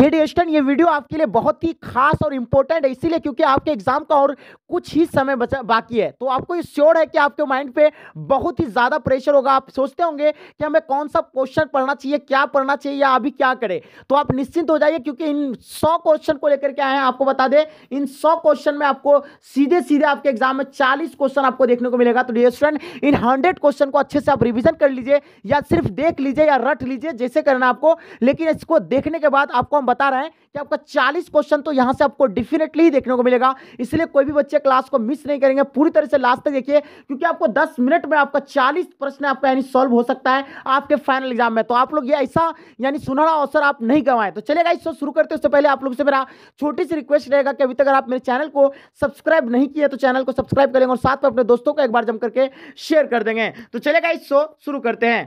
head student ये video आपके लिए बहुत ही खास और इंपॉर्टेंट है इसीलिए क्योंकि आपके एग्जाम का और कुछ ही समय बचा बाकी है तो आपको ये श्योर है कि आपके माइंड पे बहुत ही ज़्यादा प्रेशर होगा आप सोचते होंगे कि हमें कौन सा क्वेश्चन पढ़ना चाहिए क्या पढ़ना चाहिए या अभी क्या करें तो आप निश्चिंत हो जाइए क्योंकि इन सौ क्वेश्चन को लेकर के आए हैं आपको बता दें इन सौ क्वेश्चन में आपको सीधे सीधे आपके एग्जाम में चालीस क्वेश्चन आपको देखने को मिलेगा तो डियर स्टूडेंट इन हंड्रेड क्वेश्चन को अच्छे से आप रिविजन कर लीजिए या सिर्फ देख लीजिए या रट लीजिए जैसे करना आपको लेकिन इसको देखने के बाद आपको बता रहे हैं कि आपका 40 क्वेश्चन तो यहां से आपको डेफिनेटली ही देखने को मिलेगा इसलिए कोई भी बच्चे क्लास को मिस नहीं करेंगे पूरी तरह से लास्ट तक देखिए क्योंकि आपको 10 मिनट में आपका 40 प्रश्न आपका यानी सॉल्व हो सकता है आपके फाइनल एग्जाम में तो आप लोग ये ऐसा यानी सुनहरा अवसर आप नहीं गंवाएं तो चलेगा इस शुरू करते उससे पहले आप लोग से मेरा छोटी सी रिक्वेस्ट रहेगा कि अभी तक आप मेरे चैनल को सब्सक्राइब नहीं किया तो चैनल को सब्सक्राइब करेंगे और साथ में अपने दोस्तों को एक बार जम करके शेयर कर देंगे तो चलेगा इस शो शुरू करते हैं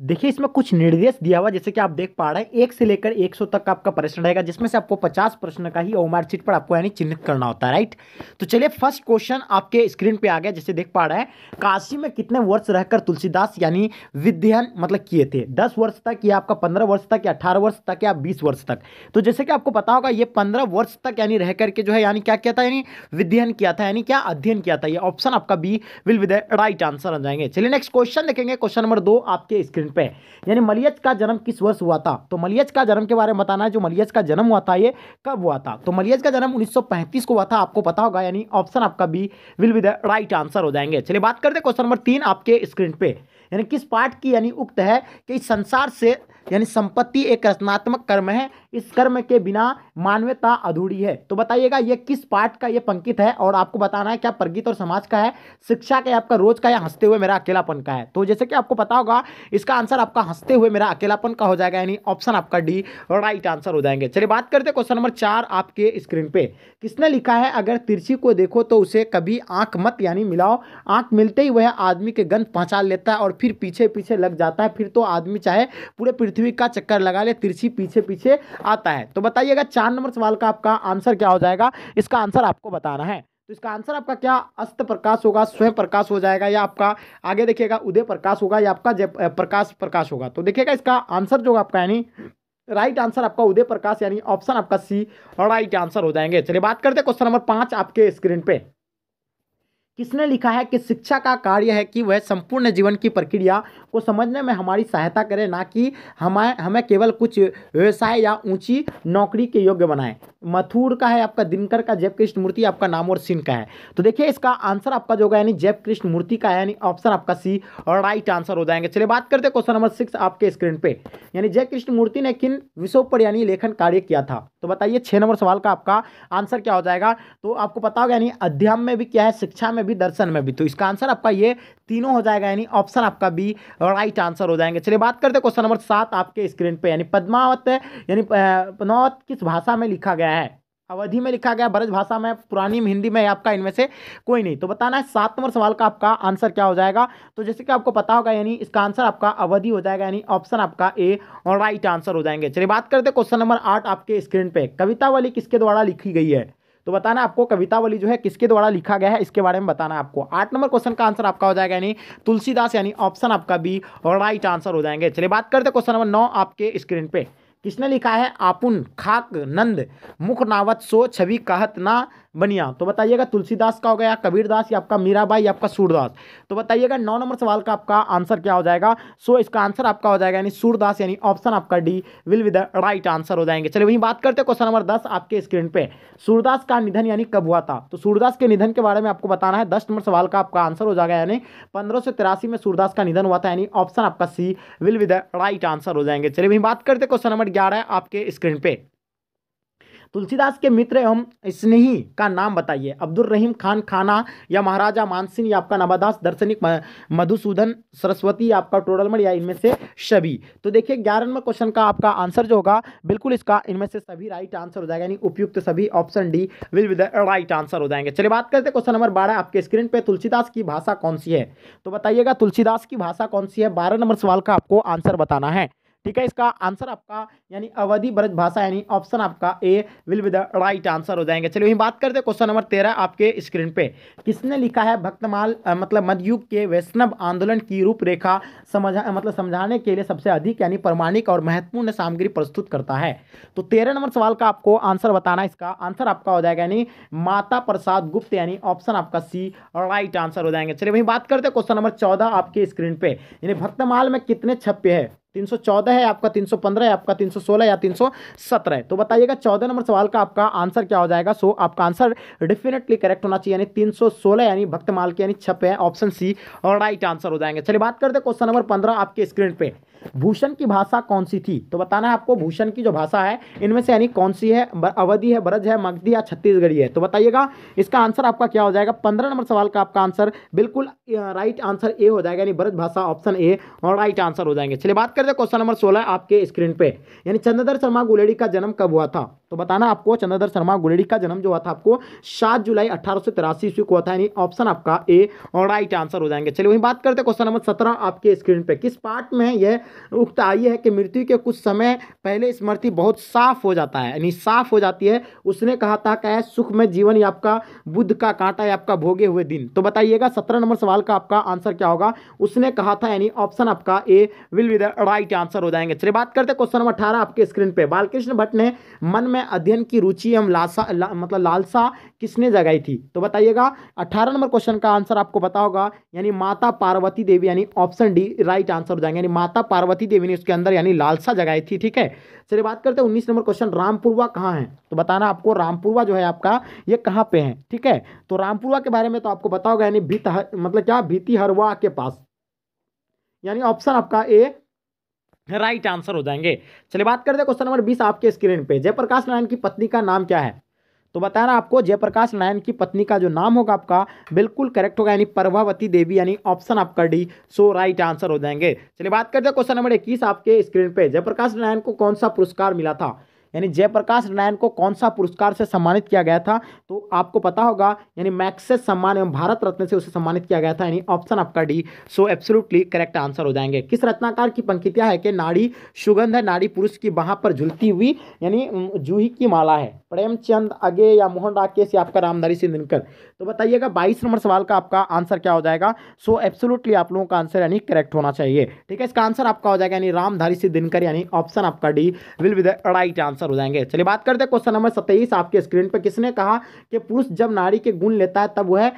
देखिए इसमें कुछ निर्देश दिया हुआ जैसे कि आप देख पा रहे हैं एक से लेकर एक सौ तक का आपका प्रश्न रहेगा जिसमें से आपको पचास प्रश्न का ही ओमार सीट पर आपको यानी चिन्हित करना होता है राइट तो चलिए फर्स्ट क्वेश्चन आपके स्क्रीन पे आ गया जैसे देख पा रहे हैं काशी में कितने वर्ष रहकर तुलसीदास यानी विध्यन मतलब किए थे दस वर्ष तक या आपका पंद्रह वर्ष तक या अठारह वर्ष तक या बीस वर्ष तक तो जैसे कि आपको पता होगा ये पंद्रह वर्ष तक यानी रह करके जो है यानी क्या किया था यानी विध्यन किया था यानी क्या अध्ययन किया था ये ऑप्शन आपका B will with right answer आ जाएंगे चलिए नेक्स्ट क्वेश्चन देखेंगे क्वेश्चन नंबर दो आपके स्क्रीन स्क्रीन पे यानी मलियच का जन्म किस वर्ष हुआ था तो मलियच का जन्म के बारे में बताना है जो मलियच का जन्म हुआ था ये कब हुआ था तो मलियच का जन्म 1935 को हुआ था आपको पता होगा यानी ऑप्शन आपका B will be the right answer हो जाएंगे चलिए बात करते हैं क्वेश्चन नंबर तीन आपके स्क्रीन पे यानी किस पार्ट की यानी उक्त है कि संसार से यानी संपत्ति एक रचनात्मक कर्म है इस कर्म के बिना मानवता अधूरी है तो बताइएगा ये किस पार्ट का ये पंकित है और आपको बताना है क्या प्रगीत और समाज का है शिक्षा का आपका रोज का या हंसते हुए मेरा अकेलापन का है तो जैसे कि आपको पता होगा इसका आंसर आपका हंसते हुए मेरा अकेलापन का हो जाएगा यानी ऑप्शन आपका डी राइट आंसर हो जाएंगे चलिए बात करते हैं क्वेश्चन नंबर चार आपके स्क्रीन पे किसने लिखा है अगर तिरछी को देखो तो उसे कभी आंख मत यानी मिलाओ आंख मिलते ही वह आदमी के गंध पहुंचा लेता है और फिर पीछे पीछे लग जाता है फिर तो आदमी चाहे पूरे पृथ्वी का चक्कर लगा ले तिरछी पीछे पीछे आता है तो बताइएगा चार नंबर सवाल का आपका आंसर क्या हो जाएगा इसका आंसर आपको बताना है तो इसका आंसर आपका क्या अस्त प्रकाश होगा स्वयं प्रकाश हो जाएगा या आपका आगे देखिएगा उदय प्रकाश होगा या आपका जय प्रकाश प्रकाश होगा तो देखिएगा इसका आंसर जो आपका यानी राइट आंसर आपका उदय प्रकाश यानी ऑप्शन आपका सी और राइट आंसर हो जाएंगे चलिए बात करते हैं क्वेश्चन नंबर पाँच आपके स्क्रीन पे किसने लिखा है कि शिक्षा का कार्य है कि वह संपूर्ण जीवन की प्रक्रिया को समझने में हमारी सहायता करे ना कि हमें हमें केवल कुछ व्यवसाय या ऊंची नौकरी के योग्य बनाए मथुर का है आपका दिनकर का जैव कृष्ण मूर्ति आपका नाम और सिंह का है तो देखिए इसका आंसर आपका जो होगा यानी जैव कृष्ण मूर्ति का है यानी ऑप्शन आपका सी और राइट आंसर हो जाएंगे चलिए बात करते हैं क्वेश्चन नंबर सिक्स आपके स्क्रीन पर यानी जय कृष्ण मूर्ति ने किन विषयों पर यानी लेखन कार्य किया था तो बताइए छः नंबर सवाल का आपका आंसर क्या हो जाएगा तो आपको पता होगा यानी अध्ययन में भी क्या है शिक्षा में में भी दर्शन में भी तो इसका आंसर आपका ये तीनों हो जाएगा यानी ऑप्शन आपका बी राइट आंसर हो जाएंगे चलिए बात करते हैं क्वेश्चन नंबर सात आपके स्क्रीन पे यानी पद्मावत यानी पद्मावत किस भाषा में लिखा गया है अवधि में लिखा गया ब्रज भाषा में पुरानी हिंदी में आपका इनमें से कोई नहीं तो बताना है सात नंबर सवाल का आपका आंसर क्या हो जाएगा तो जैसे कि आपको पता होगा यानी इसका आंसर आपका अवधि हो जाएगा यानी ऑप्शन आपका ए और राइट आंसर हो जाएंगे चलिए बात करते हैं क्वेश्चन नंबर आठ आपके स्क्रीन पे कविता वाली किसके द्वारा लिखी गई है तो बताना आपको कवितावली जो है किसके द्वारा लिखा गया है इसके बारे में बताना आपको आठ नंबर क्वेश्चन का आंसर आपका हो जाएगा यानी तुलसीदास यानी ऑप्शन आपका बी और राइट आंसर हो जाएंगे चलिए बात करते क्वेश्चन नंबर नौ आपके स्क्रीन पे किसने लिखा है आपुन खाक नंद मुख नावत सो छवि कहत ना बनिया तो बताइएगा तुलसीदास का हो गया कबीरदास या आपका मीराबाई या आपका सूरदास तो बताइएगा नौ नंबर सवाल का आपका आंसर क्या हो जाएगा सो इसका आंसर आपका हो जाएगा यानी सूरदास यानी ऑप्शन आपका D will with right answer हो जाएंगे चलिए वहीं बात करते हैं क्वेश्चन नंबर दस आपके स्क्रीन पर सूरदास का निधन यानी कब हुआ था तो सूरदास के निधन के बारे में आपको बताना है दस नंबर सवाल का आपका आंसर हो जाएगा यानी पंद्रह में सूरदास का निधन हुआ था यानी ऑप्शन आपका C will with right answer हो जाएंगे चलिए वहीं बात करते क्वेश्चन नंबर ग्यारह आपके स्क्रीन पर तुलसीदास के मित्र एवं स्नेही का नाम बताइए अब्दुल रहीम खान खाना या महाराजा मानसिंह या आपका नवादास दर्शनिक मधुसूदन सरस्वती आपका टोडलमण या इनमें से सभी तो देखिए ग्यारहवें क्वेश्चन का आपका आंसर जो होगा बिल्कुल इसका इनमें से सभी राइट आंसर हो जाएगा यानी उपयुक्त सभी option D will with right answer हो जाएंगे चलिए बात करते हैं क्वेश्चन नंबर बारह आपके स्क्रीन पर तुलसीदास की भाषा कौन सी है तो बताइएगा तुलसीदास की भाषा कौन सी है बारह नंबर सवाल का आपको आंसर बताना है ठीक है इसका आंसर आपका यानी अवधि ब्रज भाषा यानी ऑप्शन आपका A will be the right answer हो जाएंगे चलिए वही बात करते हैं क्वेश्चन नंबर तेरह आपके स्क्रीन पे किसने लिखा है भक्तमाल मतलब मध्ययुग के वैष्णव आंदोलन की रूपरेखा समझा मतलब समझाने के लिए सबसे अधिक यानी प्रमाणिक और महत्वपूर्ण सामग्री प्रस्तुत करता है तो तेरह नंबर सवाल का आपको आंसर बताना इसका आंसर आपका हो जाएगा यानी माता प्रसाद गुप्त यानी ऑप्शन आपका सी राइट आंसर हो जाएंगे चलिए वही बात करते हैं क्वेश्चन नंबर चौदह आपके स्क्रीन पे यानी भक्तमाल में कितने छप्पे हैं तीन सौ चौदह है आपका तीन सौ पंद्रह है आपका तीन सौ सोलह या तीन सौ सत्रह तो बताइएगा चौदह नंबर सवाल का आपका आंसर क्या हो जाएगा सो आपका आंसर डेफिनेटली करेक्ट होना चाहिए यानी तीन सौ सोलह यानी भक्तमाल के यानी छपे हैं ऑप्शन सी और राइट आंसर हो जाएंगे चलिए बात करते हैं क्वेश्चन नंबर पंद्रह आपके स्क्रीन पे भूषण की भाषा कौन सी थी तो बताना है आपको भूषण की जो भाषा है इनमें से यानी कौन सी है अवधि है ब्रज है मगधी या छत्तीसगढ़ी है तो बताइएगा इसका आंसर आपका क्या हो जाएगा पंद्रह नंबर सवाल का आपका आंसर बिल्कुल राइट आंसर ए हो जाएगा यानी ब्रज भाषा ऑप्शन ए और राइट आंसर हो जाएंगे चलिए बात करते हैं क्वेश्चन नंबर सोलह आपके स्क्रीन पर यानी चंद्रधर शर्मा गुलेड़ी का जन्म कब हुआ था तो बताना आपको चंद्रधर शर्मा गुलेड़ी का जन्म जो हुआ था आपको सात जुलाई अठारह ईस्वी को हुआ था यानी ऑप्शन आपका ए और राइट आंसर हो जाएंगे चलिए वहीं बात करते हैं क्वेश्चन नंबर सत्रह आपके स्क्रीन पे किस पार्ट में यह उक्त आई है कि मृत्यु के कुछ समय पहले स्मृति बहुत साफ हो जाता है यानी साफ हो जाती है उसने कहा था क्या सुख में जीवन या आपका बुद्ध का कांटा या आपका भोगे हुए दिन तो बताइएगा सत्रह नंबर सवाल का आपका आंसर क्या होगा उसने कहा था यानी ऑप्शन आपका A will be the right answer हो जाएंगे चलिए बात करते क्वेश्चन नंबर अठारह आपके स्क्रीन पे बालकृष्ण भट्ट ने मन में में अध्ययन की रुचि एवं लालसा ला, मतलब लालसा किसने जगाई थी तो बताइएगा अठारह नंबर क्वेश्चन का आंसर आपको पता होगा यानी माता पार्वती देवी यानी ऑप्शन डी राइट आंसर हो जाएंगे यानी माता पार्वती देवी ने उसके अंदर यानी लालसा जगाई थी ठीक है चलिए बात करते हैं उन्नीस नंबर क्वेश्चन रामपुरवा कहाँ है तो बताना आपको रामपुरवा जो है आपका ये कहाँ पे है ठीक है तो रामपुरवा के बारे में तो आपको पता यानी भीत मतलब क्या भीति हरवा के पास यानी ऑप्शन आपका ए राइट आंसर हो जाएंगे चलिए बात करते हैं क्वेश्चन नंबर बीस आपके स्क्रीन पे जयप्रकाश नारायण की पत्नी का नाम क्या है तो रहा आपको जयप्रकाश नारायण की पत्नी का जो नाम होगा आपका बिल्कुल करेक्ट होगा यानी प्रभावती देवी यानी ऑप्शन आपका डी सो राइट आंसर हो जाएंगे चलिए बात करते हैं क्वेश्चन नंबर इक्कीस आपके स्क्रीन पे जयप्रकाश नारायण को कौन सा पुरस्कार मिला था यानी जयप्रकाश नारायण को कौन सा पुरस्कार से सम्मानित किया गया था तो आपको पता होगा यानी मैक्सेस सम्मान एवं भारत रत्न से उसे सम्मानित किया गया था यानी ऑप्शन आपका D so absolutely correct answer हो जाएंगे किस रत्नाकार की पंक्तियाँ है कि नाड़ी सुगंध है नाड़ी पुरुष की बाहाँ पर झुलती हुई यानी जूही की माला है प्रेमचंद अगे या मोहन राकेश या आपका रामधारी सिंह दिनकर तो बताइएगा बाईस नंबर सवाल का आपका आंसर क्या हो जाएगा सो so, एब्सोल्युटली आप लोगों का आंसर यानी करेक्ट होना चाहिए ठीक है इसका आंसर आपका हो जाएगा यानी रामधारी सिंह दिनकर यानी ऑप्शन आपका D will with right answer answer हो जाएंगे चलिए बात करते हैं क्वेश्चन नंबर सत्ताईस आपके स्क्रीन पर किसने कहा कि पुरुष जब नारी के गुण लेता है तब वह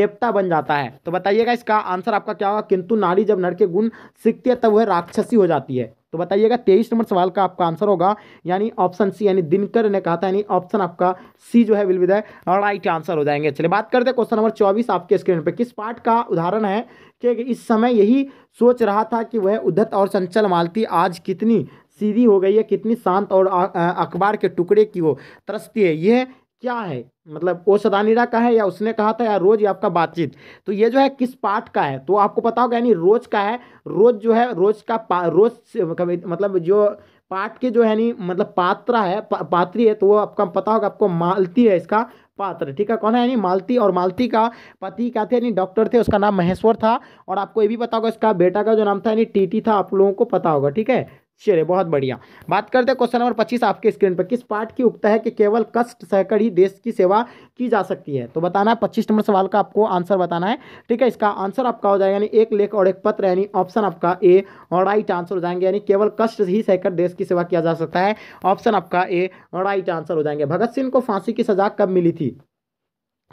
देवता बन जाता है तो बताइएगा इसका आंसर आपका क्या होगा किंतु नारी जब नर के गुण सीखती है तब वह राक्षसी हो जाती है तो बताइएगा तेईस नंबर सवाल का आपका आंसर होगा यानी ऑप्शन सी यानी दिनकर ने कहा था यानी ऑप्शन आपका सी जो है विल विद राइट आंसर हो जाएंगे चलिए बात करते हैं क्वेश्चन नंबर चौबीस आपके स्क्रीन पर किस पार्ट का उदाहरण है कि इस समय यही सोच रहा था कि वह उद्धत और चंचल मालती आज कितनी सीधी हो गई है कितनी शांत और अखबार के टुकड़े की वो तरसती है यह क्या है मतलब वो सदानीरा का है या उसने कहा था या रोज या आपका बातचीत तो ये जो है किस पार्ट का है तो आपको पता होगा यानी रोज का है रोज जो है रोज का रोज मतलब जो पाठ के जो है नी मतलब पात्र है पा, पात्री है तो वो आपका पता होगा आपको मालती है इसका पात्र ठीक है कौन है यानी मालती और मालती का पति क्या थे यानी डॉक्टर थे उसका नाम महेश्वर था और आपको ये भी पता होगा इसका बेटा का जो नाम था यानी टीटी था आप लोगों को पता होगा ठीक है चलिए बहुत बढ़िया बात करते हैं क्वेश्चन नंबर पच्चीस आपके स्क्रीन पर किस पार्ट की उगता है कि केवल कष्ट सहकर ही देश की सेवा की जा सकती है तो बताना है पच्चीस नंबर सवाल का आपको आंसर बताना है ठीक है इसका आंसर आपका हो जाएगा यानी एक लेख और एक पत्र यानी ऑप्शन आपका ए और राइट आंसर हो जाएंगे यानी केवल कष्ट ही सहकर देश की सेवा किया जा सकता है ऑप्शन आपका ए राइट आंसर हो जाएंगे भगत सिंह को फांसी की सजा कब मिली थी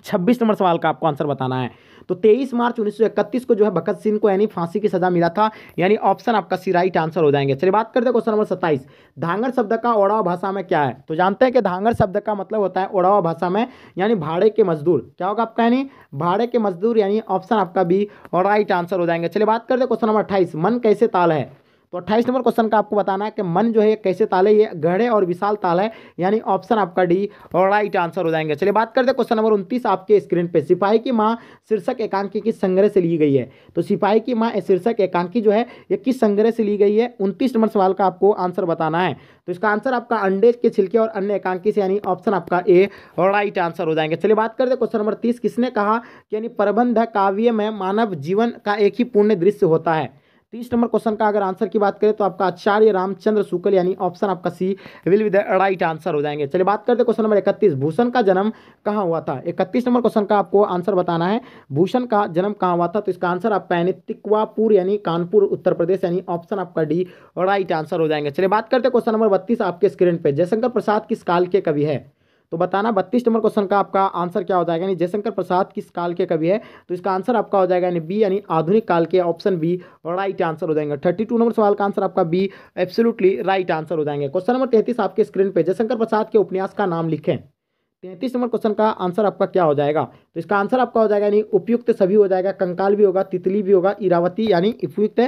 छब्बीस नंबर सवाल का आपको आंसर बताना है तो 23 मार्च 1931 को जो है भगत सिंह को यानी फांसी की सजा मिला था यानी ऑप्शन आपका सी राइट आंसर हो जाएंगे चलिए बात करते हैं क्वेश्चन नंबर 27 धांगर शब्द का ओड़ाव भाषा में क्या है तो जानते हैं कि धांगर शब्द का मतलब होता है ओडावा भाषा में यानी भाड़े के मजदूर क्या होगा आपका यानी भाड़े के मजदूर यानी ऑप्शन आपका बी और राइट आंसर हो जाएंगे चलिए बात करते हैं क्वेश्चन नंबर अट्ठाईस मन कैसे ताल है तो अट्ठाईस नंबर क्वेश्चन का आपको बताना है कि मन जो है कैसे ताल है ये गढ़े और विशाल ताल है यानी ऑप्शन आपका डी और राइट आंसर हो जाएंगे चलिए बात करते हैं क्वेश्चन नंबर उनतीस आपके स्क्रीन पे सिपाही की माँ शीर्षक एकांकी किस संग्रह से ली गई है तो सिपाही की माँ शीर्षक एकांकी जो है ये किस संग्रह से ली गई है उनतीस नंबर सवाल का आपको आंसर बताना है तो इसका आंसर आपका अंडे के छिलके और अन्य एकांकी से यानी ऑप्शन आपका ए और राइट आंसर हो जाएंगे चलिए बात करते हैं क्वेश्चन नंबर तीस किसने कहा कि यानी प्रबंध काव्य में मानव जीवन का एक ही पूर्ण दृश्य होता है तीस नंबर क्वेश्चन का अगर आंसर की बात करें तो आपका आचार्य रामचंद्र शुक्ल यानी ऑप्शन आपका C will with right answer हो जाएंगे चलिए बात करते हैं क्वेश्चन नंबर इकतीस भूषण का जन्म कहाँ हुआ था इकतीस नंबर क्वेश्चन का आपको आंसर बताना है भूषण का जन्म कहाँ हुआ था तो इसका आंसर आपका यानी तिकवापुर यानी कानपुर उत्तर प्रदेश यानी ऑप्शन आपका डी राइट आंसर हो जाएंगे चलिए बात करते हैं क्वेश्चन नंबर बत्तीस आपके स्क्रीन पर जयशंकर प्रसाद किस काल के कवि है तो बताना बत्तीस नंबर क्वेश्चन का आपका आंसर क्या हो जाएगा यानी जयशंकर प्रसाद किस काल के कवि है तो इसका आंसर आपका हो जाएगा यानी बी यानी आधुनिक काल के ऑप्शन बी राइट आंसर हो जाएंगे थर्टी टू नंबर सवाल का आंसर आपका बी एब्सोल्युटली राइट आंसर हो जाएंगे क्वेश्चन नंबर तैंतीस आपके स्क्रीन पर जयशंकर प्रसाद के उपन्यास का नाम लिखें तैंतीस नंबर क्वेश्चन का आंसर आपका क्या हो जाएगा तो इसका आंसर आपका हो जाएगा यानी उपयुक्त सभी हो जाएगा कंकाल भी होगा तितली भी होगा इरावती यानी उपयुक्त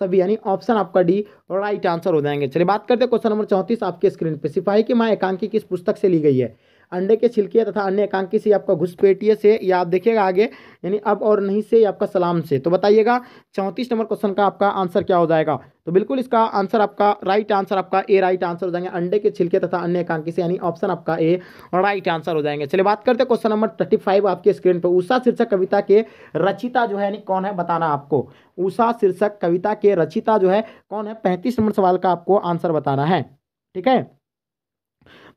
सभी यानी ऑप्शन आपका डी राइट आंसर हो जाएंगे चलिए बात करते हैं क्वेश्चन नंबर चौंतीस आपके स्क्रीन पर सिपाही की माँ एकांकी किस पुस्तक से ली गई है अंडे के छिलके तथा अन्य एकांकी से आपका घुसपेटिए से या आप देखिएगा आगे यानी अब और नहीं से आपका सलाम से तो बताइएगा चौंतीस नंबर क्वेश्चन का आपका आंसर क्या हो जाएगा तो बिल्कुल इसका आंसर आपका राइट आंसर आपका ए राइट आंसर हो जाएंगे अंडे के छिलके तथा अन्य एकांकी से यानी ऑप्शन आपका ए राइट आंसर हो जाएंगे चलिए बात करते हैं क्वेश्चन नंबर थर्टी फाइव आपके स्क्रीन पर उषा शीर्षक कविता के रचिता जो है यानी कौन है बताना आपको उषा शीर्षक कविता के रचिता जो है कौन है पैंतीस नंबर सवाल का आपको आंसर बताना है ठीक है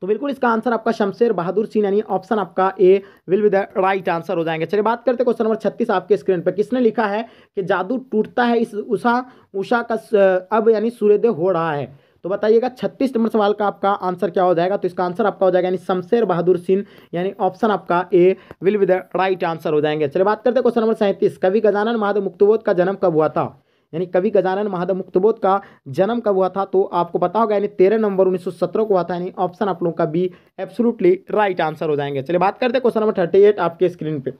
तो बिल्कुल इसका आंसर आपका शमशेर बहादुर सिंह यानी ऑप्शन आपका A will be the right answer हो जाएंगे चलिए बात करते क्वेश्चन नंबर छत्तीस आपके स्क्रीन पर किसने लिखा है कि जादू टूटता है इस उषा उषा का अब यानी सूर्योदय हो रहा है तो बताइएगा छत्तीस नंबर सवाल का आपका आंसर क्या हो जाएगा तो इसका आंसर आपका हो जाएगा यानी शमशेर बहादुर सिंह यानी ऑप्शन आपका A will be the right answer हो जाएंगे चलिए बात करते क्वेश्चन नंबर सैंतीस कवि गजानन महादेव मुक्तबोध का जन्म कब हुआ था यानी कवि गजानन महादेव मुक्तबोध का जन्म कब हुआ था तो आपको पता होगा यानी तेरह नवंबर सत्रह को हुआ था यानी ऑप्शन आप लोगों का बी एब्सोलूटली राइट आंसर हो जाएंगे चलिए बात करते हैं क्वेश्चन नंबर थर्टी एट आपके स्क्रीन पे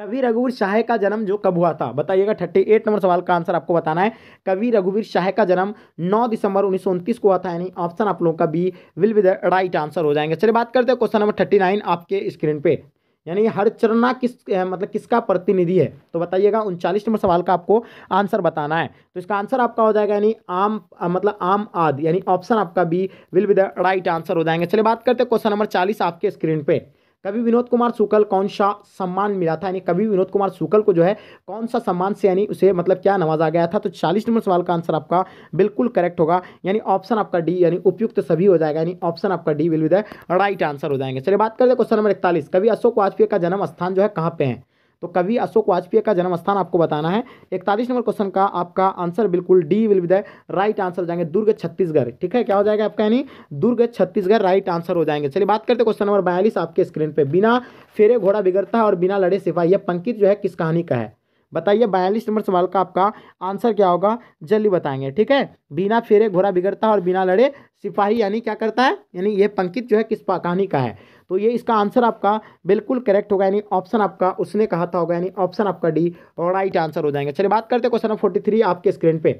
कवि रघुवीर शाह का जन्म जो कब हुआ था बताइएगा थर्टी एट नंबर सवाल का आंसर आपको बताना है कवि रघुवीर शाह का जन्म 9 दिसंबर उन्नीस को हुआ था यानी ऑप्शन आप लोगों का B will be the right answer हो जाएंगे चलिए बात करते हैं क्वेश्चन नंबर थर्टी नाइन आपके स्क्रीन पे यानी हर चरना किस मतलब किसका प्रतिनिधि है तो बताइएगा उनचालीस नंबर सवाल का आपको आंसर बताना है तो इसका आंसर आपका हो जाएगा यानी आम मतलब आम आदि यानी ऑप्शन आपका B will be the right answer हो जाएंगे चलिए बात करते हैं क्वेश्चन नंबर चालीस आपके स्क्रीन पे कभी विनोद कुमार शुक्ल कौन सा सम्मान मिला था यानी कभी विनोद कुमार शुक्ल को जो है कौन सा सम्मान से यानी उसे मतलब क्या नवाजा गया था तो चालीस नंबर सवाल का आंसर आपका बिल्कुल करेक्ट होगा यानी ऑप्शन आपका डी यानी उपयुक्त सभी हो जाएगा यानी ऑप्शन आपका D will with right answer हो जाएंगे चलिए बात करते ले क्वेश्चन नंबर इकतालीस कवि अशोक वाजपेयी का जन्म स्थान जो है कहाँ पे है तो कवि अशोक वाजपेयी का जन्म स्थान आपको बताना है इकतालीस नंबर क्वेश्चन का आपका आंसर बिल्कुल D will be the right answer हो जाएंगे दुर्ग छत्तीसगढ़ ठीक है क्या हो जाएगा आपका यानी दुर्ग छत्तीसगढ़ राइट आंसर हो जाएंगे चलिए बात करते क्वेश्चन नंबर बयालीस आपके स्क्रीन पर बिना फेरे घोड़ा बिगड़ता और बिना लड़े सिपाही यह पंकित जो है किस कहानी का है बताइए बयालीस नंबर सवाल का आपका आंसर क्या होगा जल्दी बताएंगे ठीक है बिना फेरे घोड़ा बिगड़ता और बिना लड़े सिपाही यानी क्या करता है यानी यह पंकित जो है किस कहानी का है तो ये इसका आंसर आपका बिल्कुल करेक्ट होगा यानी ऑप्शन आपका उसने कहा था होगा यानी ऑप्शन आपका डी राइट आंसर हो जाएंगे चलिए बात करते क्वेश्चन नंबर फोर्टी आपके स्क्रीन पे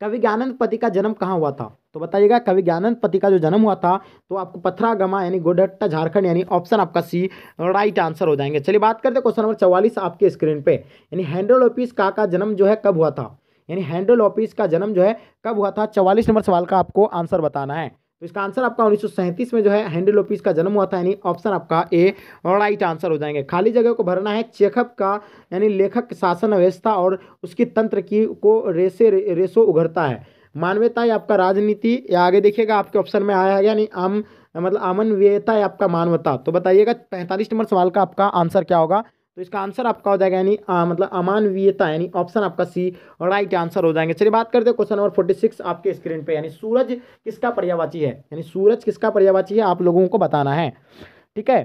कवि ज्ञानंद पति का जन्म कहाँ हुआ था तो बताइएगा कवि ज्ञानंद पति का जो जन्म हुआ था तो आपको पथरागमा यानी गोडट्टा झारखंड यानी ऑप्शन आपका सी राइट आंसर हो जाएंगे चलिए बात करते क्वेश्चन नंबर चवालीस आपके स्क्रीन पे यानी हैंडल ऑफिस का का जन्म जो है कब हुआ था यानी हैंडल ऑफिस का जन्म जो है कब हुआ था चवालीस नंबर सवाल का आपको आंसर बताना है तो इसका आंसर आपका उन्नीस में जो है हैंडल ऑफिस का जन्म हुआ था यानी ऑप्शन आपका ए राइट आंसर हो जाएंगे खाली जगह को भरना है चेकअप का यानी लेखक शासन व्यवस्था और उसकी तंत्र की को रेसे रे, रेसो उघरता है मानवीयता या आपका राजनीति या आगे देखिएगा आपके ऑप्शन में आया है यानी आम मतलब आमनवीयता या आपका मानवता तो बताइएगा पैंतालीस नंबर सवाल का आपका आंसर क्या होगा तो इसका आंसर आपका हो जाएगा यानी मतलब अमानवीयता यानी ऑप्शन आपका सी राइट आंसर हो जाएंगे चलिए बात करते हैं क्वेश्चन नंबर फोर्टी सिक्स आपके स्क्रीन पे यानी सूरज किसका पर्यावाची है यानी सूरज किसका पर्यावाची है आप लोगों को बताना है ठीक है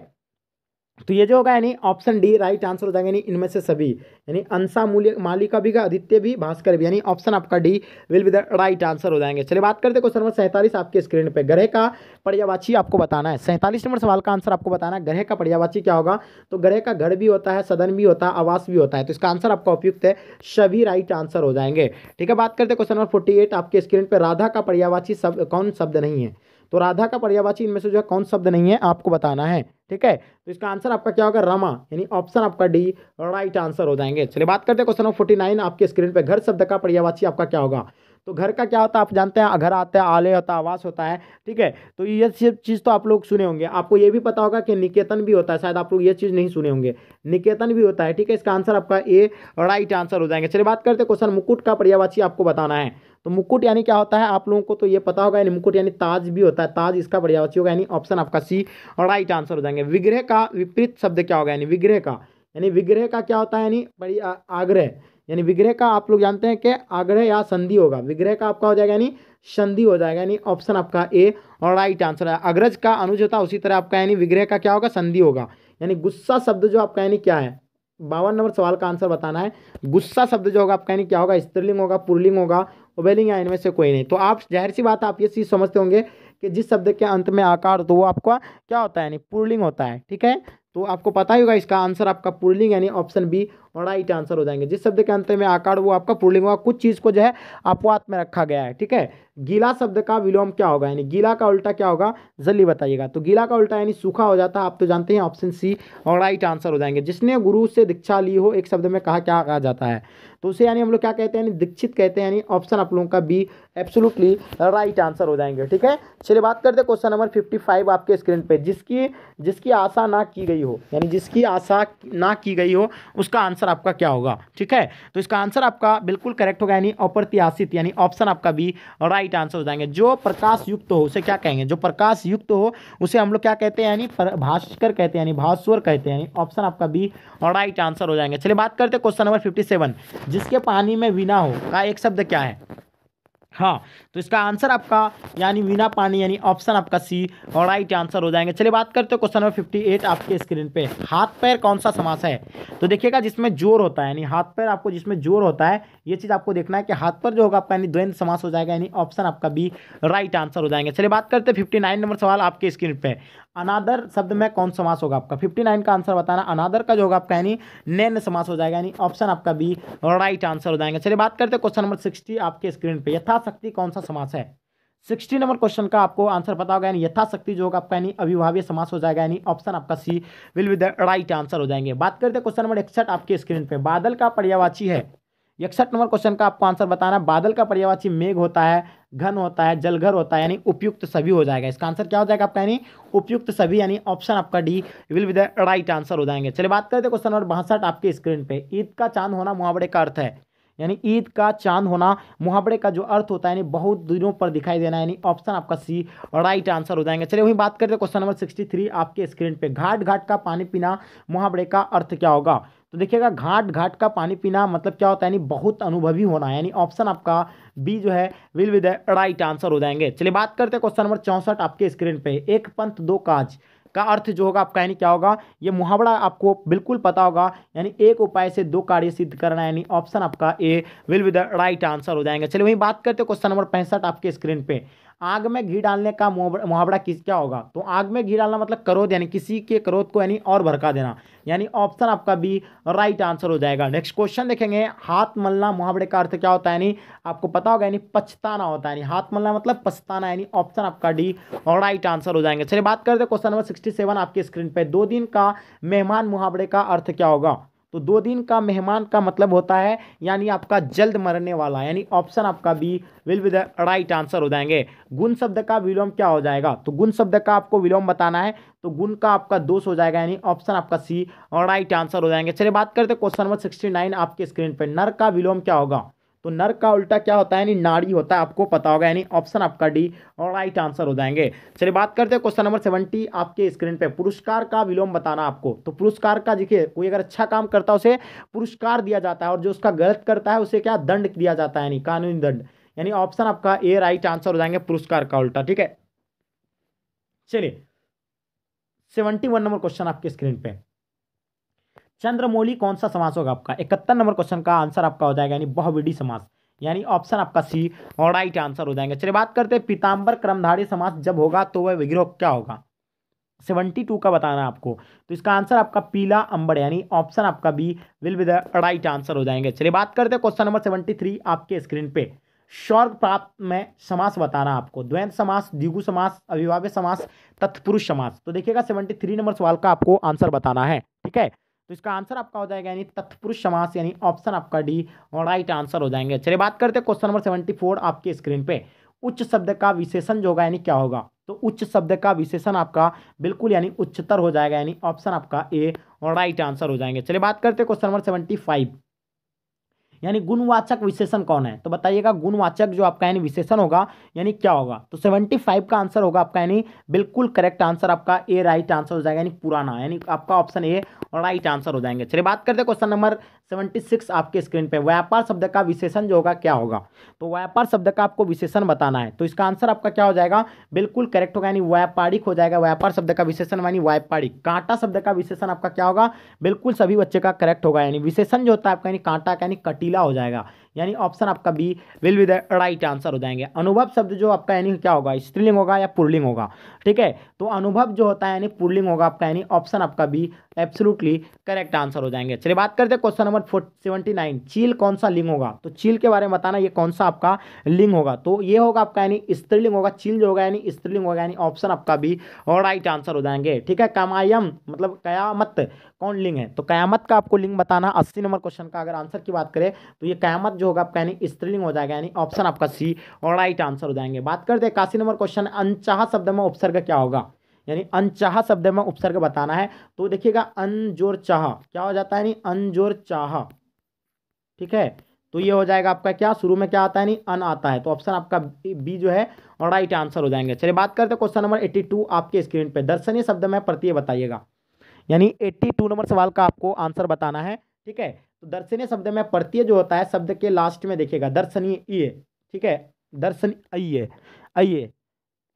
तो ये जो होगा यानी ऑप्शन डी राइट आंसर हो जाएगा यानी इनमें से सभी यानी अंशा मूल्य मालिका भी का आदित्य भी भास्कर भी यानी ऑप्शन आपका D will be the right answer हो जाएंगे चलिए बात करते हैं क्वेश्चन नंबर सैंतालीस आपके स्क्रीन पे ग्रह का पर्यावाची आपको बताना है सैंतालीस नंबर सवाल का आंसर आपको बताना है ग्रह का पर्यावाची क्या होगा तो ग्रह का घर भी होता है सदन भी होता है आवास भी होता है तो इसका आंसर आपका उपयुक्त है सभी राइट आंसर हो जाएंगे ठीक है बात करते क्वेश्चन नंबर फोर्टी आपके स्क्रीन पर राधा का पर्यावाची शब्द कौन शब्द नहीं है तो राधा का पर्यावाची इनमें से जो है कौन शब्द नहीं है आपको बताना है ठीक है तो इसका आंसर आपका क्या होगा रमा यानी ऑप्शन आपका डी राइट आंसर हो जाएंगे चलिए बात करते हैं क्वेश्चन नंबर फोर्टी नाइन आपके स्क्रीन पर घर शब्द का पर्यावाची आपका क्या होगा तो घर का क्या होता है आप जानते हैं घर आता है आले होता है आवास होता है ठीक है तो ये सब चीज़ तो आप लोग सुने होंगे आपको ये भी पता होगा कि निकेतन भी होता है शायद आप लोग ये चीज़ नहीं सुने होंगे निकेतन भी होता है ठीक है इसका आंसर आपका ए राइट आंसर हो जाएंगे चलिए बात करते हैं क्वेश्चन मुकुट का पर्यावाची आपको बताना है तो मुकुट यानी क्या होता है आप लोगों को तो ये पता होगा यानी मुकुट यानी ताज भी होता है ताज इसका बढ़िया होगा यानी ऑप्शन आपका सी राइट आंसर हो जाएंगे विग्रह का विपरीत शब्द क्या होगा यानी विग्रह का यानी विग्रह का क्या होता है यानी बड़ी आग्रह यानी विग्रह का आप लोग जानते हैं कि आग्रह या संधि होगा विग्रह का आपका हो जाएगा यानी संधि हो जाएगा यानी ऑप्शन आपका ए और राइट आंसर है अग्रज का अनुज होता है उसी तरह आपका यानी विग्रह का क्या होगा संधि होगा यानी गुस्सा शब्द जो आपका यानी क्या है बावन नंबर सवाल का आंसर बताना है गुस्सा शब्द जो होगा आपका यानी क्या होगा स्त्रीलिंग होगा पुरलिंग होगा ओबेलिंग या इनमें से कोई नहीं तो आप जाहिर सी बात आप ये चीज़ समझते होंगे कि जिस शब्द के अंत में आकार तो वो आपका क्या होता है यानी पुर्लिंग होता है ठीक है तो आपको पता ही होगा इसका आंसर आपका पुर्लिंग यानी ऑप्शन बी राइट आंसर हो जाएंगे जिस शब्द के अंत में आकार वो आपका पुर्लिंग होगा कुछ चीज़ को जो है अपवाद में रखा गया है ठीक है गीला शब्द का विलोम क्या होगा यानी गीला का उल्टा क्या होगा जल्दी बताइएगा तो गीला का उल्टा यानी सूखा हो जाता है आप तो जानते हैं ऑप्शन सी और राइट आंसर हो जाएंगे जिसने गुरु से दीक्षा ली हो एक शब्द में कहा क्या कहा जाता है तो उसे यानी हम लोग क्या कहते हैं यानी दीक्षित कहते हैं यानी ऑप्शन आप लोगों का बी एब्सोलूटली राइट आंसर हो जाएंगे ठीक है चलिए बात करते क्वेश्चन नंबर फिफ्टी फाइव आपके स्क्रीन पर जिसकी जिसकी आशा ना की गई हो यानी जिसकी आशा ना की गई हो उसका आंसर आंसर आपका क्या होगा ठीक है तो इसका आंसर आपका बिल्कुल करेक्ट होगा यानी अप्रत्याशित यानी ऑप्शन आपका भी राइट आंसर हो जाएंगे जो प्रकाश युक्त हो उसे क्या कहेंगे जो प्रकाश युक्त हो उसे हम लोग क्या कहते हैं यानी भास्कर कहते हैं यानी भास्वर कहते हैं यानी ऑप्शन आपका भी राइट आंसर हो जाएंगे चलिए बात करते हैं क्वेश्चन नंबर फिफ्टी जिसके पानी में बिना हो का एक शब्द क्या है हाँ तो इसका आंसर आपका यानी वीना पानी यानी ऑप्शन आपका सी और राइट आंसर हो जाएंगे चलिए बात करते हैं क्वेश्चन नंबर फिफ्टी एट आपके स्क्रीन पे हाथ पैर कौन सा समास है तो देखिएगा जिसमें जोर होता है यानी हाथ पैर आपको जिसमें जोर होता है ये चीज़ आपको देखना है कि हाथ पर जो होगा आपका यानी द्वैन समास हो जाएगा यानी ऑप्शन आपका बी राइट आंसर हो जाएंगे चलिए बात करते हैं फिफ्टी नाइन नंबर सवाल आपके स्क्रीन पर अनादर शब्द में कौन समास होगा आपका फिफ्टी नाइन का आंसर बताना अनादर का जो होगा आपका यानी नैन समास हो जाएगा यानी ऑप्शन आपका बी राइट आंसर हो जाएंगे चलिए बात करते हैं क्वेश्चन नंबर सिक्सटी आपके स्क्रीन पे यथाशक्ति कौन सा सा समास है सिक्सटी नंबर क्वेश्चन का आपको आंसर पता होगा यानी यथाशक्ति जो होगा आपका यानी अभिभाव्य समास हो जाएगा यानी ऑप्शन आपका C will with right answer हो जाएंगे बात करते हैं क्वेश्चन नंबर इकसठ आपके स्क्रीन पे बादल का पर्यावाची है इकसठ नंबर क्वेश्चन का आपको आंसर बताना बादल का पर्यावाची मेघ होता है घन होता है जलघर होता है यानी उपयुक्त सभी हो जाएगा इसका आंसर क्या हो जाएगा आपका यानी उपयुक्त सभी यानी ऑप्शन आपका D will with right answer हो जाएंगे चलिए बात करते हैं क्वेश्चन नंबर बासठ आपके स्क्रीन पर ईद का चांद होना मुहावरे का अर्थ है यानी ईद का चांद होना मुहावरे का जो अर्थ होता है यानी बहुत दिनों पर दिखाई देना यानी ऑप्शन आपका सी राइट आंसर हो जाएंगे चलिए वही बात करते हैं क्वेश्चन नंबर सिक्सटी आपके स्क्रीन पर घाट घाट का पानी पीना मुहावरे का अर्थ क्या होगा तो देखिएगा घाट घाट का पानी पीना मतलब क्या होता है यानी बहुत अनुभवी होना यानी ऑप्शन आपका बी जो है विल विद राइट आंसर हो जाएंगे चलिए बात करते हैं क्वेश्चन नंबर चौंसठ आपके स्क्रीन पे एक पंथ दो काज का अर्थ जो होगा आपका यानी क्या होगा ये मुहावरा आपको बिल्कुल पता होगा यानी एक उपाय से दो कार्य सिद्ध करना यानी ऑप्शन आपका A will be the right answer हो जाएंगे चलिए वहीं बात करते हैं क्वेश्चन नंबर पैंसठ आपके स्क्रीन पे आग में घी डालने का मुहावरा किस क्या होगा तो आग में घी डालना मतलब क्रोध यानी किसी के क्रोध को यानी और भरका देना यानी ऑप्शन आपका बी राइट आंसर हो जाएगा नेक्स्ट क्वेश्चन देखेंगे हाथ मलना मुहावरे का अर्थ क्या होता है यानी आपको पता होगा यानी पछताना होता है यानी हाथ मलना मतलब पछताना यानी ऑप्शन आपका डी राइट आंसर हो जाएंगे चलिए बात करते क्वेश्चन नंबर सिक्सटी आपकी स्क्रीन पर दो दिन का मेहमान मुहावरे का अर्थ क्या होगा तो दो दिन का मेहमान का मतलब होता है यानी आपका जल्द मरने वाला यानी ऑप्शन आपका B will be the right answer हो जाएंगे गुण शब्द का विलोम क्या हो जाएगा तो गुण शब्द का आपको विलोम बताना है तो गुण का आपका दोष हो जाएगा यानी ऑप्शन आपका सी राइट आंसर हो जाएंगे चलिए बात करते क्वेश्चन नंबर सिक्सटी नाइन आपके स्क्रीन पर नर का विलोम क्या होगा तो नर का उल्टा क्या होता है यानी नाड़ी होता है आपको पता होगा यानी ऑप्शन आपका डी और राइट आंसर हो जाएंगे चलिए बात करते हैं क्वेश्चन नंबर सेवेंटी आपके स्क्रीन पे पुरस्कार का विलोम बताना आपको तो पुरस्कार का देखिए कोई अगर अच्छा काम करता है उसे पुरस्कार दिया जाता है और जो उसका गलत करता है उसे क्या दंड दिया जाता है यानी कानूनी दंड यानी ऑप्शन आपका ए राइट आंसर हो जाएंगे पुरस्कार का उल्टा ठीक है चलिए सेवेंटी वन नंबर क्वेश्चन आपके स्क्रीन पे चंद्रमौली कौन सा समास होगा आपका इकहत्तर नंबर क्वेश्चन का आंसर आपका हो जाएगा यानी बहुविडी समास यानी ऑप्शन आपका सी और राइट आंसर हो जाएंगे चलिए बात करते हैं पीताम्बर क्रमधारी समास जब होगा तो वह विग्रह क्या होगा सेवेंटी टू का बताना आपको तो इसका आंसर आपका पीला अंबर यानी ऑप्शन आपका B will be the right answer हो जाएंगे चलिए बात करते हैं क्वेश्चन नंबर सेवेंटी थ्री आपके स्क्रीन पे स्वर्ग प्राप्त में समास बताना आपको द्वैंत समास दिगु समास अभिभाव्य समास तत्पुरुष समास तो देखिएगा सेवेंटी थ्री नंबर सवाल का आपको आंसर बताना है ठीक है तो इसका आंसर आपका हो जाएगा यानी तत्पुरुष समास यानी ऑप्शन आपका डी राइट आंसर हो जाएंगे चलिए बात करते हैं क्वेश्चन नंबर सेवेंटी फोर आपके स्क्रीन पे उच्च शब्द का विशेषण जो होगा यानी क्या होगा तो उच्च शब्द का विशेषण आपका बिल्कुल यानी उच्चतर हो जाएगा यानी ऑप्शन आपका ए राइट आंसर हो जाएंगे चलिए बात करते हैं क्वेश्चन नंबर सेवेंटी फाइव यानी गुणवाचक विशेषण कौन है तो बताइएगा गुणवाचक जो आपका यानी विशेषण होगा यानी क्या होगा तो सेवेंटी फाइव का आंसर होगा आपका यानी बिल्कुल करेक्ट आंसर आपका ए राइट आंसर हो जाएगा यानी पुराना यानी आपका ऑप्शन ए राइट आंसर हो जाएंगे चलिए बात करते हैं क्वेश्चन नंबर सेवेंटी सिक्स आपके स्क्रीन पर व्यापार शब्द का विशेषण जो होगा क्या होगा तो व्यापार शब्द का आपको विशेषण बताना है तो इसका आंसर आपका क्या हो जाएगा बिल्कुल करेक्ट होगा यानी व्यापारिक हो जाएगा व्यापार शब्द का विशेषण यानी व्यापारिक कांटा शब्द का विशेषण आपका क्या होगा बिल्कुल सभी बच्चे का करेक्ट होगा यानी विशेषण जो होता है आपका यानी कांटा का यानी कटी पीला हो जाएगा यानी ऑप्शन आपका B will be the right answer हो जाएंगे अनुभव शब्द जो आपका यानी क्या होगा स्त्रीलिंग होगा या पुरलिंग होगा ठीक है तो अनुभव जो होता है यानी पुरलिंग होगा आपका यानी ऑप्शन आपका बी एब्सोलूटली करेक्ट आंसर हो जाएंगे चलिए बात करते हैं क्वेश्चन नंबर सेवेंटी नाइन चील कौन सा लिंग होगा तो चील के बारे में बताना ये कौन सा आपका लिंग होगा तो ये होगा आपका यानी स्त्रीलिंग होगा चील जो होगा यानी स्त्रीलिंग होगा यानी ऑप्शन आपका बी राइट आंसर हो जाएंगे ठीक है कमायम मतलब कयामत कौन लिंग है तो कयामत का आपको लिंग बताना अस्सी नंबर क्वेश्चन का अगर आंसर की बात करें तो ये कयामत जो होगा आपका यानी स्त्रीलिंग हो जाएगा यानी ऑप्शन आपका सी और राइट आंसर हो जाएंगे बात करते हैं काशी नंबर क्वेश्चन अनचाह शब्द में उपसर्ग क्या होगा यानी अनचाह शब्द में उपसर्ग बताना है तो देखिएगा अनजोर चाह क्या हो जाता है यानी अनजोर चाह ठीक है तो ये हो जाएगा आपका क्या शुरू में क्या आता है नहीं अन आता है तो ऑप्शन आपका बी जो है और राइट आंसर हो जाएंगे चलिए बात करते हैं क्वेश्चन नंबर एट्टी टू आपके स्क्रीन पे दर्शनीय शब्द में प्रत्यय बताइएगा यानी एट्टी टू नंबर सवाल का आपको आंसर बताना है ठीक है तो दर्शनीय शब्द में प्रत्यय जो होता है शब्द के लास्ट में देखेगा दर्शनीय ठीक है दर्शन आइए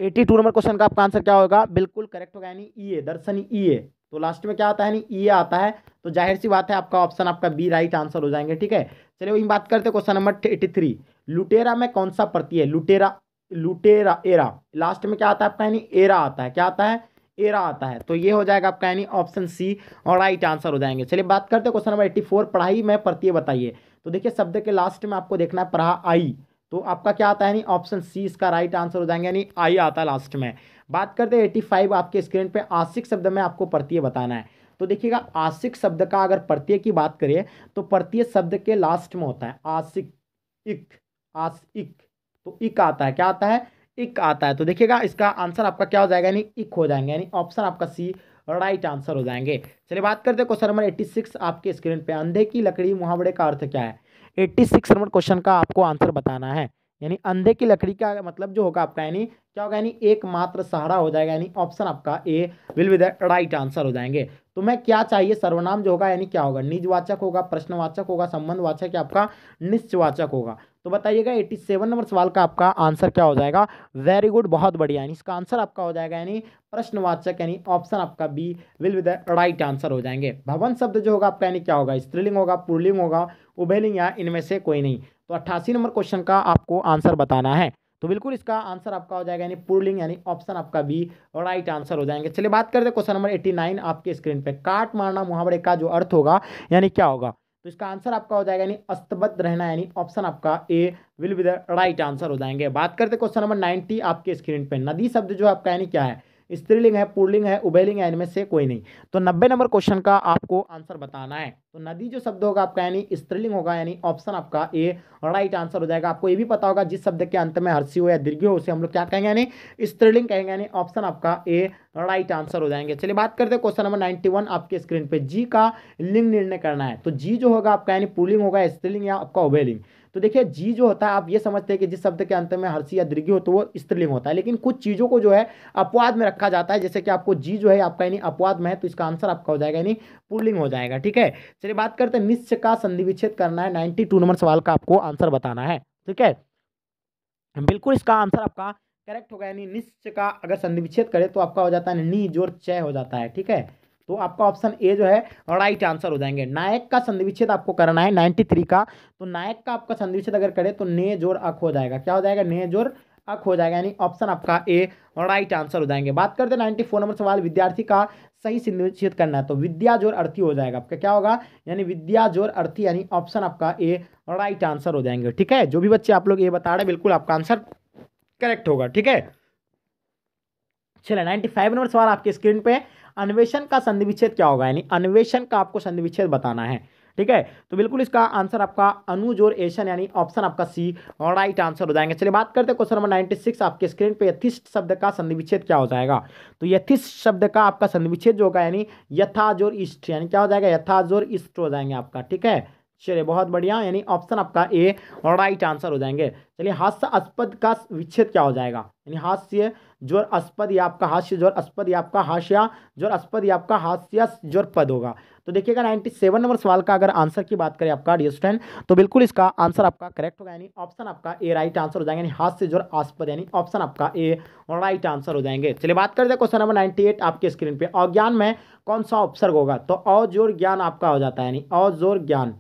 एटी टू नंबर क्वेश्चन का आपका आंसर क्या होगा बिल्कुल करेक्ट होगा यानी ई ए दर्शनीय तो लास्ट में क्या आता है यानी ई आता है तो जाहिर सी बात है आपका ऑप्शन आपका बी राइट आंसर हो जाएंगे ठीक है चलिए वही बात करते हैं क्वेश्चन नंबर एटी थ्री लुटेरा में कौन सा प्रत्यय लुटेरा लुटेरा एरा लास्ट में क्या आता है आपका यानी एरा आता है क्या आता है एरा आता है तो ये हो जाएगा आपका यानी ऑप्शन सी और राइट आंसर हो जाएंगे चलिए बात करते हैं क्वेश्चन नंबर एट्टी फोर पढ़ाई में प्रत्यय बताइए तो देखिए शब्द के लास्ट में आपको देखना है पढ़ा आई तो आपका क्या आता है यानी ऑप्शन सी इसका राइट आंसर हो जाएंगे यानी आई आता है लास्ट में बात करते हैं एट्टी फाइव आपके स्क्रीन पर आशिक शब्द में आपको प्रत्यय बताना है तो देखिएगा आशिक शब्द का अगर प्रत्यय की बात करें तो प्रत्यय शब्द के लास्ट में होता है आशिक इक आशिक तो इक आता है क्या आता है इक आता है तो देखिएगा इसका आंसर आपका क्या हो जाएगा यानी इक हो जाएंगे यानी ऑप्शन आपका सी राइट आंसर हो जाएंगे चलिए बात करते हैं क्वेश्चन नंबर एट्टी सिक्स आपके स्क्रीन पे अंधे की लकड़ी मुहावरे का अर्थ क्या है एट्टी सिक्स नंबर क्वेश्चन का आपको आंसर बताना है यानी अंधे की लकड़ी का मतलब जो होगा आपका यानी क्या होगा यानी एकमात्र सहारा हो जाएगा यानी ऑप्शन आपका A will with right answer हो जाएंगे तो मैं क्या चाहिए सर्वनाम जो होगा यानी क्या होगा निजवाचक होगा प्रश्नवाचक होगा संबंधवाचक या आपका निश्चवाचक होगा तो बताइएगा 87 नंबर सवाल का आपका आंसर क्या हो जाएगा वेरी गुड बहुत बढ़िया यानी इसका आंसर आपका हो जाएगा यानी प्रश्नवाचक यानी ऑप्शन आपका B will with right answer हो जाएंगे भवन शब्द जो होगा आपका यानी क्या होगा स्त्रीलिंग होगा पुरलिंग होगा उभयलिंग या इनमें से कोई नहीं तो अट्ठासी नंबर क्वेश्चन का आपको आंसर बताना है तो बिल्कुल इसका आंसर आपका हो जाएगा यानी पुरलिंग यानी ऑप्शन आपका बी राइट आंसर हो जाएंगे चलिए बात करते हैं क्वेश्चन नंबर एट्टी नाइन आपके स्क्रीन पे काट मारना मुहावरे का जो अर्थ होगा यानी क्या होगा तो इसका आंसर आपका हो जाएगा यानी अस्तबद्ध रहना यानी ऑप्शन आपका A will be the right answer हो जाएंगे बात करते क्वेश्चन नंबर नाइन्टी आपके स्क्रीन पर नदी शब्द जो आपका यानी क्या है स्त्रीलिंग है पुरलिंग है उभयलिंग है इनमें से कोई नहीं तो नब्बे नंबर क्वेश्चन का आपको आंसर बताना है तो नदी जो शब्द होगा आपका यानी स्त्रीलिंग होगा यानी ऑप्शन आपका ए राइट आंसर हो जाएगा आपको ये भी पता होगा जिस शब्द के अंत में हर्षी हो या दीर्घ हो उसे हम लोग क्या कहेंगे यानी स्त्रीलिंग कहेंगे यानी ऑप्शन आपका ए राइट आंसर हो जाएंगे चलिए बात करते हैं क्वेश्चन नंबर नाइन्टी वन आपके स्क्रीन पे जी का लिंग निर्णय करना है तो जी जो होगा आपका यानी पुलिंग होगा स्त्रीलिंग या आपका उभयलिंग तो देखिए जी जो होता है आप ये समझते हैं कि जिस शब्द के अंत में हर्षी या दीर्घी हो तो वो स्त्रीलिंग होता है लेकिन कुछ चीज़ों को जो है अपवाद में रखा जाता है जैसे कि आपको जी जो है आपका यानी अपवाद में है तो इसका आंसर आपका हो जाएगा यानी पुलिंग हो जाएगा ठीक है चलिए बात करते हैं निश्चय का संधि विच्छेद करना है नाइन्टी नंबर सवाल का आपको आंसर बताना है ठीक है बिल्कुल इसका आंसर आपका करेक्ट होगा यानी निश्चय का अगर संधि विच्छेद करें तो आपका हो जाता है नी जोर चय हो जाता है ठीक है तो आपका ऑप्शन ए जो है राइट आंसर हो जाएंगे नायक का संधिविच्छेद आपको करना है नाइन्टी थ्री का तो नायक का आपका संधिविच्छेद अगर करें तो ने जोर अक हो जाएगा क्या हो जाएगा ने जोर अक हो जाएगा यानी ऑप्शन आपका ए राइट आंसर हो जाएंगे बात करते हैं नाइन्टी फोर नंबर सवाल विद्यार्थी का सही संधिविच्छेद करना है तो विद्या जोर अर्थी हो जाएगा आपका क्या होगा यानी विद्या जोर अर्थी यानी ऑप्शन आपका ए राइट आंसर हो जाएंगे ठीक है जो भी बच्चे आप लोग ये बता रहे बिल्कुल आपका आंसर करेक्ट होगा ठीक है चले नाइन्टी फाइव नंबर सवाल आपके स्क्रीन पे अन्वेषण का संधि विच्छेद क्या होगा यानी अन्वेषण का आपको संधि विच्छेद बताना है ठीक है तो बिल्कुल इसका आंसर आपका अनुज और एशन यानी ऑप्शन आपका सी और राइट आंसर हो जाएंगे चलिए बात करते हैं क्वेश्चन नंबर नाइन्टी सिक्स आपके स्क्रीन पे यथिष्ट शब्द का संधि विच्छेद क्या हो जाएगा तो यथिष्ट शब्द का आपका संधि विच्छेद जो होगा यानी यथाजोर इष्ट यानी क्या हो जाएगा यथाजोर इष्ट हो जाएंगे आपका ठीक है चलिए बहुत बढ़िया यानी ऑप्शन आपका ए राइट आंसर हो जाएंगे चलिए हास्य अस्पद का विच्छेद क्या हो जाएगा यानी हास्य ज्वर अस्पद या आपका हास्य ज्वर अस्पद या आपका हास्य ज्वर अस्पद या आपका हास्य ज्वर पद होगा तो देखिएगा नाइन्टी सेवन नंबर सवाल का अगर आंसर की बात करें आपका डी स्टैंड तो बिल्कुल इसका आंसर आपका करेक्ट होगा यानी ऑप्शन आपका ए राइट आंसर हो जाएगा यानी हास्य ज्वर आस्पद यानी ऑप्शन आपका ए राइट आंसर हो जाएंगे चलिए बात करते हैं क्वेश्चन नंबर नाइनटी एट आपके स्क्रीन पर अज्ञान में कौन सा ऑप्शन होगा तो अजोर ज्ञान आपका हो जाता है यानी अजोर ज्ञान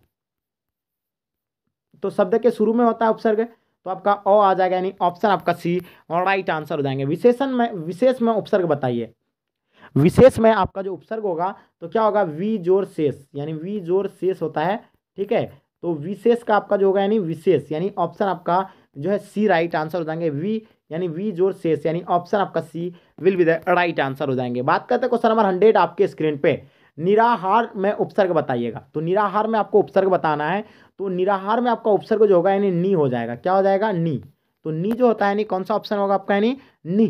तो शब्द के शुरू में होता है उपसर्ग तो आपका ओ आ जाएगा यानी ऑप्शन आपका सी और राइट आंसर हो जाएंगे विशेषण में विशेष में उपसर्ग बताइए विशेष में आपका जो उपसर्ग होगा तो क्या होगा वी जोर शेष यानी वी जोर शेष होता है ठीक है तो विशेष का आपका जो होगा यानी विशेष यानी ऑप्शन आपका जो है सी राइट आंसर हो जाएंगे वी यानी वी जोर शेष यानी ऑप्शन आपका C will be the right answer हो जाएंगे बात करते हैं क्वेश्चन नंबर हंड्रेड आपके स्क्रीन पे निराहार में उपसर्ग बताइएगा तो निराहार में आपको उपसर्ग बताना है तो निराहार में आपका उपसर्ग जो होगा यानी नी हो जाएगा क्या हो जाएगा नी तो नी जो होता है यानी कौन सा ऑप्शन होगा आपका यानी नी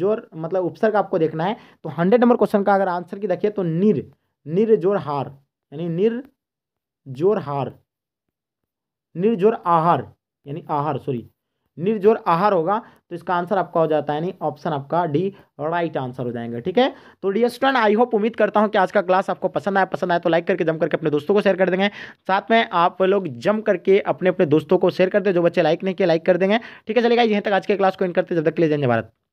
जोर मतलब उपसर्ग आपको देखना है तो हंड्रेड नंबर क्वेश्चन का अगर आंसर की देखिए तो निर निर जोर हार यानी निर जोर हार जोर आहार यानी आहार सॉरी निर्जोर आहार होगा तो इसका आंसर आपका हो जाता है नहीं ऑप्शन आपका डी राइट आंसर हो जाएंगे ठीक है तो डी स्टूडेंट आई होप उम्मीद करता हूँ कि आज का क्लास आपको पसंद आया पसंद आया तो लाइक करके जम करके अपने दोस्तों को शेयर कर देंगे साथ में आप लोग जम करके अपने अपने दोस्तों को शेयर कर दे जो बच्चे लाइक नहीं किए लाइक कर देंगे ठीक है चलेगा यहीं तक आज के क्लास को इन करते जब तक के लिए जय भारत